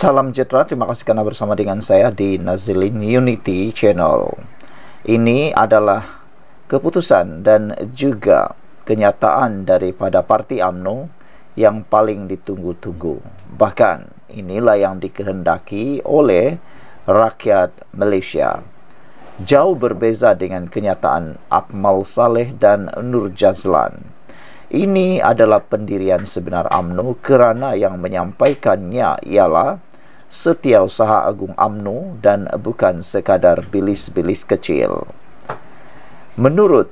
Salam sejahtera, terima kasih kerana bersama dengan saya di Nazilin Unity Channel. Ini adalah keputusan dan juga kenyataan daripada Parti AMNO yang paling ditunggu-tunggu. Bahkan inilah yang dikehendaki oleh rakyat Malaysia. Jauh berbeza dengan kenyataan Akmal Saleh dan Nur Jazlan. Ini adalah pendirian sebenar AMNO kerana yang menyampaikannya ialah setiausaha agung Amnu dan bukan sekadar bilis-bilis kecil. Menurut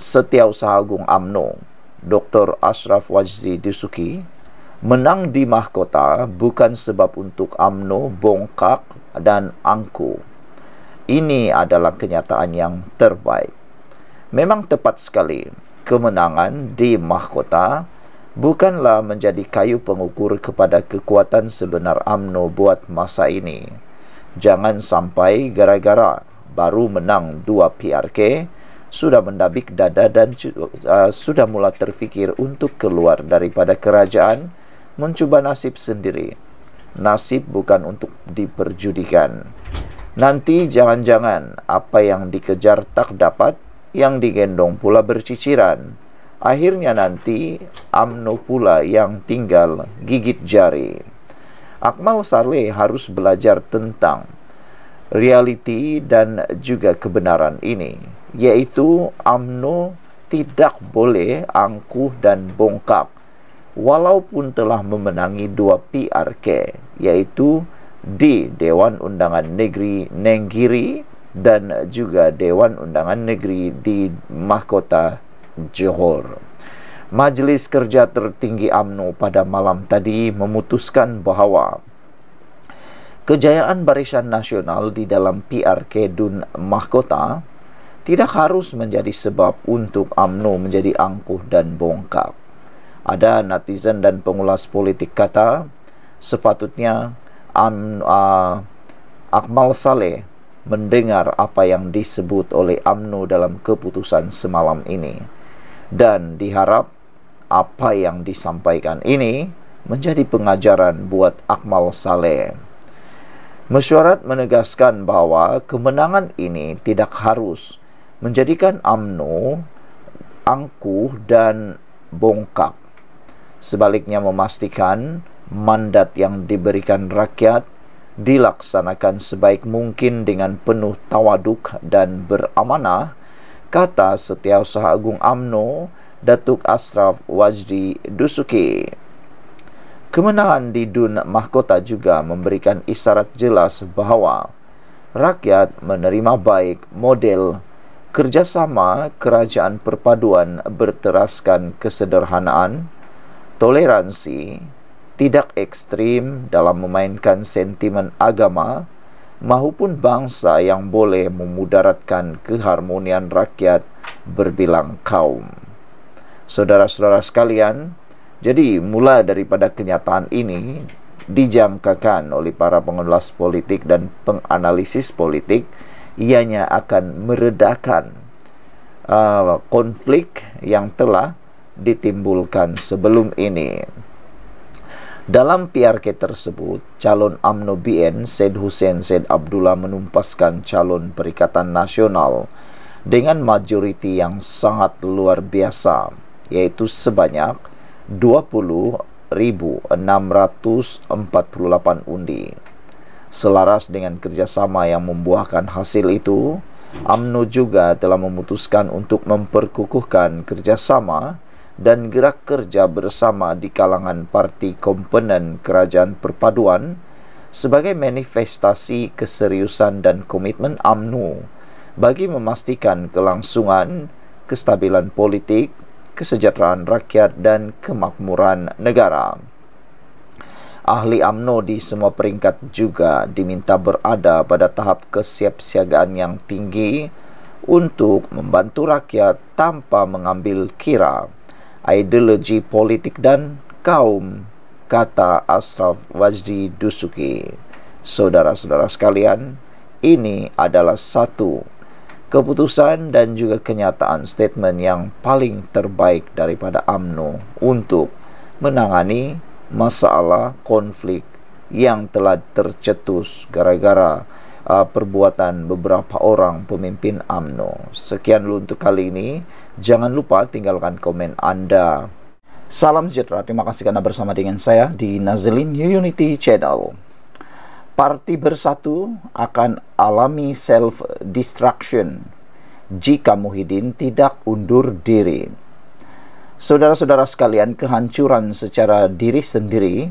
setiausaha agung Amnu, Dr. Ashraf Wajdi Dusuki, menang di mahkota bukan sebab untuk Amnu bongkak dan angku. Ini adalah kenyataan yang terbaik. Memang tepat sekali kemenangan di mahkota bukanlah menjadi kayu pengukur kepada kekuatan sebenar AMNO buat masa ini. Jangan sampai gara-gara baru menang dua PRK, sudah mendabik dada dan uh, sudah mula terfikir untuk keluar daripada kerajaan, mencuba nasib sendiri. Nasib bukan untuk diperjudikan. Nanti jangan-jangan apa yang dikejar tak dapat, yang digendong pula berciciran. Akhirnya nanti Amno pula yang tinggal gigit jari. Akmal Saleh harus belajar tentang realiti dan juga kebenaran ini, yaitu Amno tidak boleh angkuh dan bongkak walaupun telah memenangi dua PRK, yaitu di Dewan Undangan Negeri Nenggiri dan juga Dewan Undangan Negeri di Mahkota Johor. Majlis Kerja Tertinggi AMNO pada malam tadi memutuskan bahawa kejayaan Barisan Nasional di dalam PRK Dun Mahkota tidak harus menjadi sebab untuk AMNO menjadi angkuh dan bongkak. Ada netizen dan pengulas politik kata sepatutnya Am, uh, Akmal Saleh mendengar apa yang disebut oleh AMNO dalam keputusan semalam ini dan diharap apa yang disampaikan ini menjadi pengajaran buat Akmal Saleh. Mesyuarat menegaskan bahawa kemenangan ini tidak harus menjadikan amnu, angkuh dan bongkak. Sebaliknya memastikan mandat yang diberikan rakyat dilaksanakan sebaik mungkin dengan penuh tawaduk dan beramanah kata Setiausaha Agung AMNO Datuk Ashraf Wajdi Dusuki. Kemenangan di Dun Mahkota juga memberikan isyarat jelas bahawa rakyat menerima baik model kerjasama kerajaan perpaduan berteraskan kesederhanaan, toleransi, tidak ekstrim dalam memainkan sentimen agama mahupun bangsa yang boleh memudaratkan keharmonian rakyat berbilang kaum. Saudara-saudara sekalian, jadi mula daripada kenyataan ini dijamkakan oleh para pengulas politik dan penganalisis politik ianya akan meredakan uh, konflik yang telah ditimbulkan sebelum ini. Dalam PRK tersebut, calon UMNO BN Said Hussein Said Abdullah menumpaskan calon Perikatan Nasional dengan majoriti yang sangat luar biasa, yaitu sebanyak 20,648 undi. Selaras dengan kerjasama yang membuahkan hasil itu, UMNO juga telah memutuskan untuk memperkukuhkan kerjasama dan gerak kerja bersama di kalangan parti komponen kerajaan perpaduan sebagai manifestasi keseriusan dan komitmen AMNU bagi memastikan kelangsungan, kestabilan politik, kesejahteraan rakyat dan kemakmuran negara. Ahli AMNU di semua peringkat juga diminta berada pada tahap kesiapsiagaan yang tinggi untuk membantu rakyat tanpa mengambil kira ideologi politik dan kaum kata Asraf Wajdi Dusuki saudara-saudara sekalian ini adalah satu keputusan dan juga kenyataan statement yang paling terbaik daripada AMNO untuk menangani masalah konflik yang telah tercetus gara-gara uh, perbuatan beberapa orang pemimpin AMNO. Sekian dulu untuk kali ini. Jangan lupa tinggalkan komen Anda. Salam sejahtera, terima kasih karena bersama dengan saya di Nazlin Unity Channel. Parti bersatu akan alami self-destruction jika Muhyiddin tidak undur diri. Saudara-saudara sekalian, kehancuran secara diri sendiri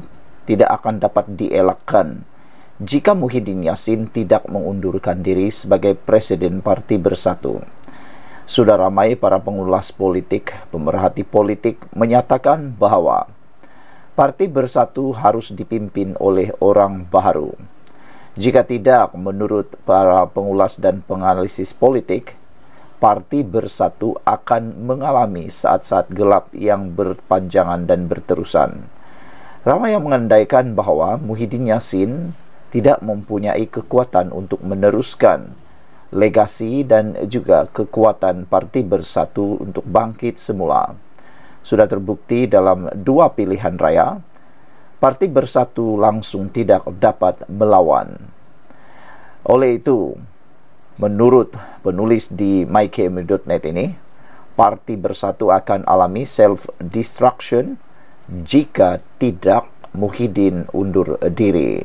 tidak akan dapat dielakkan jika Muhyiddin Yassin tidak mengundurkan diri sebagai presiden Parti Bersatu. Sudah ramai para pengulas politik, pemerhati politik menyatakan bahwa partai bersatu harus dipimpin oleh orang baru. Jika tidak, menurut para pengulas dan penganalisis politik, partai bersatu akan mengalami saat-saat gelap yang berpanjangan dan berterusan. Ramai yang mengandaikan bahwa Muhyiddin Yassin tidak mempunyai kekuatan untuk meneruskan legasi dan juga kekuatan Parti Bersatu untuk bangkit semula. Sudah terbukti dalam dua pilihan raya, Parti Bersatu langsung tidak dapat melawan. Oleh itu, menurut penulis di mykm.net ini, Parti Bersatu akan alami self-destruction jika tidak Muhyiddin undur diri.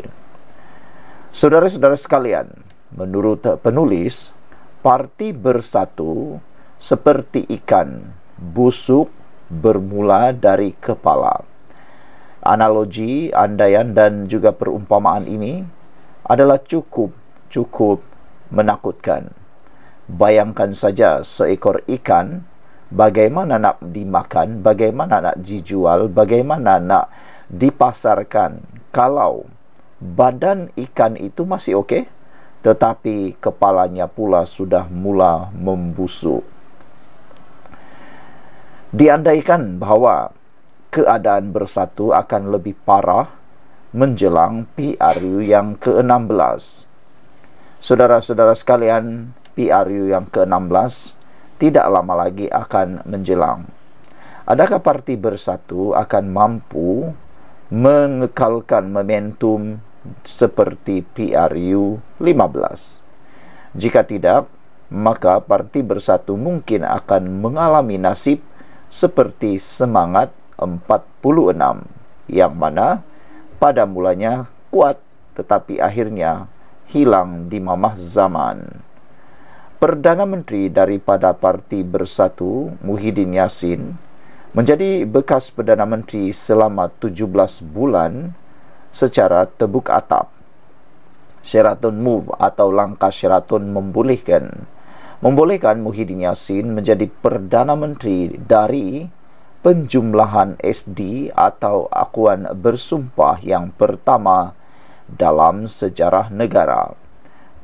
Saudara-saudara sekalian, menurut penulis, parti bersatu seperti ikan busuk bermula dari kepala. Analogi, andaian dan juga perumpamaan ini adalah cukup cukup menakutkan. Bayangkan saja seekor ikan bagaimana nak dimakan, bagaimana nak dijual, bagaimana nak dipasarkan kalau badan ikan itu masih okey tetapi kepalanya pula sudah mula membusuk. Diandaikan bahawa keadaan bersatu akan lebih parah menjelang PRU yang ke-16. Saudara-saudara sekalian, PRU yang ke-16 tidak lama lagi akan menjelang. Adakah parti bersatu akan mampu mengekalkan momentum seperti PRU 15. Jika tidak, maka Parti Bersatu mungkin akan mengalami nasib seperti Semangat 46 yang mana pada mulanya kuat tetapi akhirnya hilang di mamah zaman. Perdana Menteri daripada Parti Bersatu, Muhyiddin Yassin, menjadi bekas Perdana Menteri selama 17 bulan secara tebuk atap. Sheraton Move atau langkah Sheraton membolehkan membolehkan Muhyiddin Yassin menjadi Perdana Menteri dari penjumlahan SD atau akuan bersumpah yang pertama dalam sejarah negara.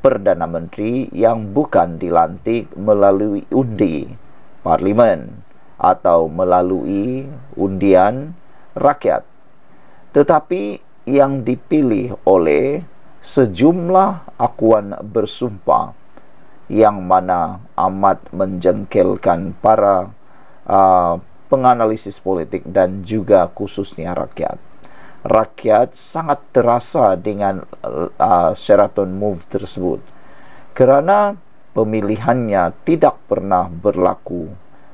Perdana Menteri yang bukan dilantik melalui undi parlimen atau melalui undian rakyat. Tetapi yang dipilih oleh sejumlah akuan bersumpah yang mana amat menjengkelkan para uh, penganalisis politik dan juga khususnya rakyat. Rakyat sangat terasa dengan uh, Sheraton Move tersebut kerana pemilihannya tidak pernah berlaku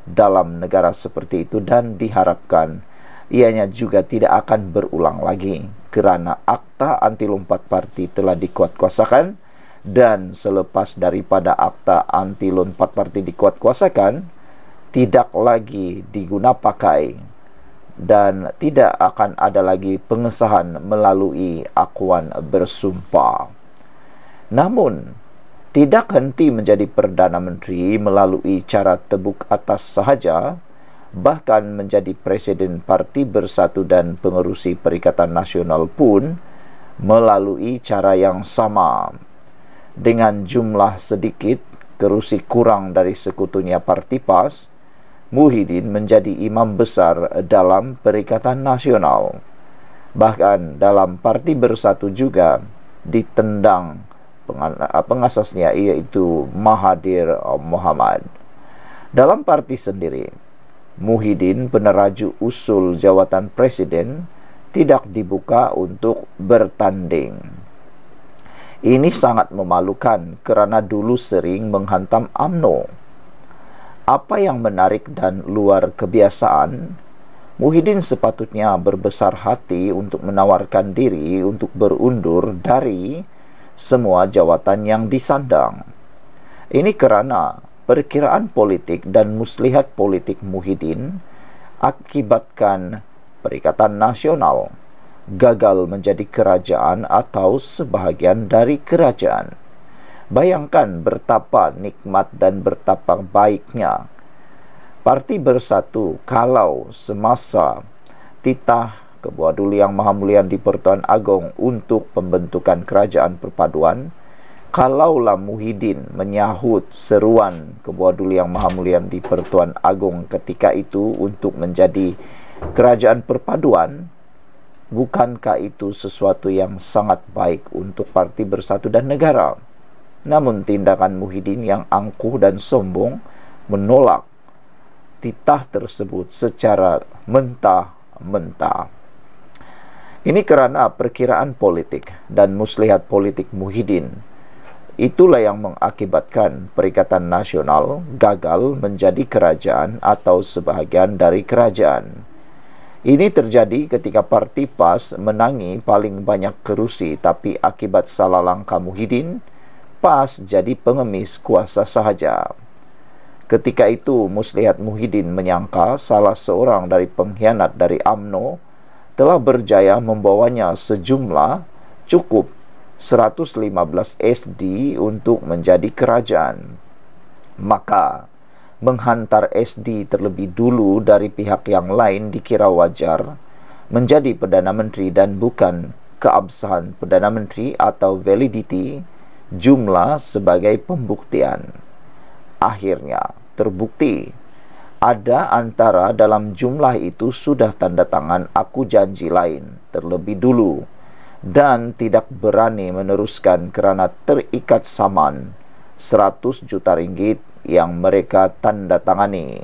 dalam negara seperti itu dan diharapkan ianya juga tidak akan berulang lagi kerana akta anti lompat parti telah dikuatkuasakan dan selepas daripada akta anti lompat parti dikuatkuasakan tidak lagi diguna pakai dan tidak akan ada lagi pengesahan melalui akuan bersumpah namun tidak henti menjadi perdana menteri melalui cara tebuk atas sahaja bahkan menjadi presiden parti bersatu dan pengerusi Perikatan Nasional pun melalui cara yang sama. Dengan jumlah sedikit, kerusi kurang dari sekutunya parti PAS, Muhyiddin menjadi imam besar dalam Perikatan Nasional. Bahkan dalam parti bersatu juga ditendang ah, pengasasnya iaitu Mahathir Mohamad. Dalam parti sendiri, Muhyiddin, peneraju usul jawatan presiden, tidak dibuka untuk bertanding. Ini sangat memalukan kerana dulu sering menghantam UMNO. Apa yang menarik dan luar kebiasaan, Muhyiddin sepatutnya berbesar hati untuk menawarkan diri untuk berundur dari semua jawatan yang disandang. Ini kerana perkiraan politik dan muslihat politik Muhyiddin akibatkan Perikatan Nasional gagal menjadi kerajaan atau sebahagian dari kerajaan. Bayangkan bertapa nikmat dan betapa baiknya Parti Bersatu kalau semasa titah kebuah duli yang maha mulia di Pertuan Agong untuk pembentukan kerajaan perpaduan kalaulah Muhyiddin menyahut seruan kebuah dulu yang maha mulia di Pertuan Agong ketika itu untuk menjadi kerajaan perpaduan bukankah itu sesuatu yang sangat baik untuk parti bersatu dan negara namun tindakan Muhyiddin yang angkuh dan sombong menolak titah tersebut secara mentah-mentah ini kerana perkiraan politik dan muslihat politik Muhyiddin Itulah yang mengakibatkan Perikatan Nasional gagal menjadi kerajaan atau sebahagian dari kerajaan. Ini terjadi ketika Parti PAS menangi paling banyak kerusi tapi akibat salah langkah Muhyiddin, PAS jadi pengemis kuasa sahaja. Ketika itu, Muslihat Muhyiddin menyangka salah seorang dari pengkhianat dari AMNO telah berjaya membawanya sejumlah cukup 115 SD untuk menjadi kerajaan. Maka, menghantar SD terlebih dulu dari pihak yang lain dikira wajar menjadi Perdana Menteri dan bukan keabsahan Perdana Menteri atau validity jumlah sebagai pembuktian. Akhirnya, terbukti ada antara dalam jumlah itu sudah tanda tangan aku janji lain terlebih dulu dan tidak berani meneruskan kerana terikat saman 100 juta ringgit yang mereka tanda tangani.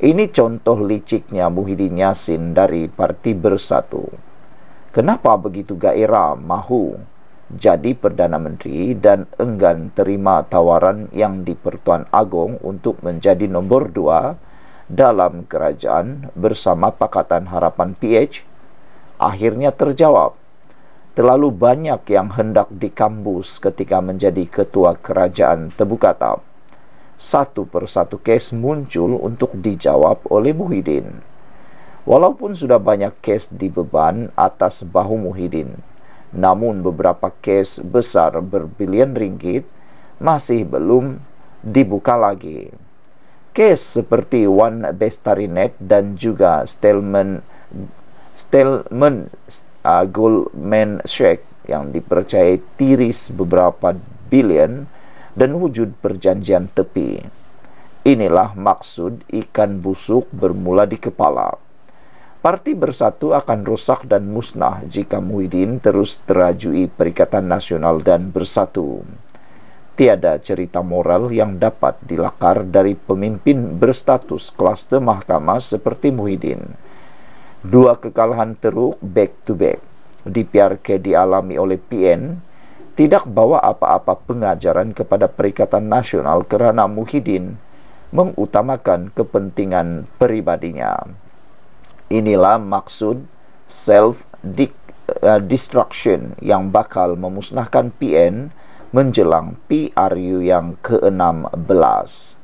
Ini contoh liciknya Muhyiddin Yassin dari Parti Bersatu. Kenapa begitu gairah mahu jadi Perdana Menteri dan enggan terima tawaran yang di Pertuan Agong untuk menjadi nombor dua dalam kerajaan bersama Pakatan Harapan PH? Akhirnya terjawab, terlalu banyak yang hendak dikambus ketika menjadi ketua kerajaan Tebukata. Satu persatu kes muncul untuk dijawab oleh Muhyiddin. Walaupun sudah banyak kes dibeban atas bahu Muhyiddin, namun beberapa kes besar berbilion ringgit masih belum dibuka lagi. Kes seperti Wan Bestarinet dan juga Stelman Stelman uh, Goldman Sachs yang dipercayai tiris beberapa bilion dan wujud perjanjian tepi. Inilah maksud ikan busuk bermula di kepala. Parti bersatu akan rusak dan musnah jika Muhyiddin terus terajui Perikatan Nasional dan Bersatu. Tiada cerita moral yang dapat dilakar dari pemimpin berstatus kelas mahkamah seperti Muhyiddin dua kekalahan teruk back to back di PRK dialami oleh PN tidak bawa apa-apa pengajaran kepada Perikatan Nasional kerana Muhyiddin mengutamakan kepentingan peribadinya. Inilah maksud self-destruction eh, yang bakal memusnahkan PN menjelang PRU yang ke-16.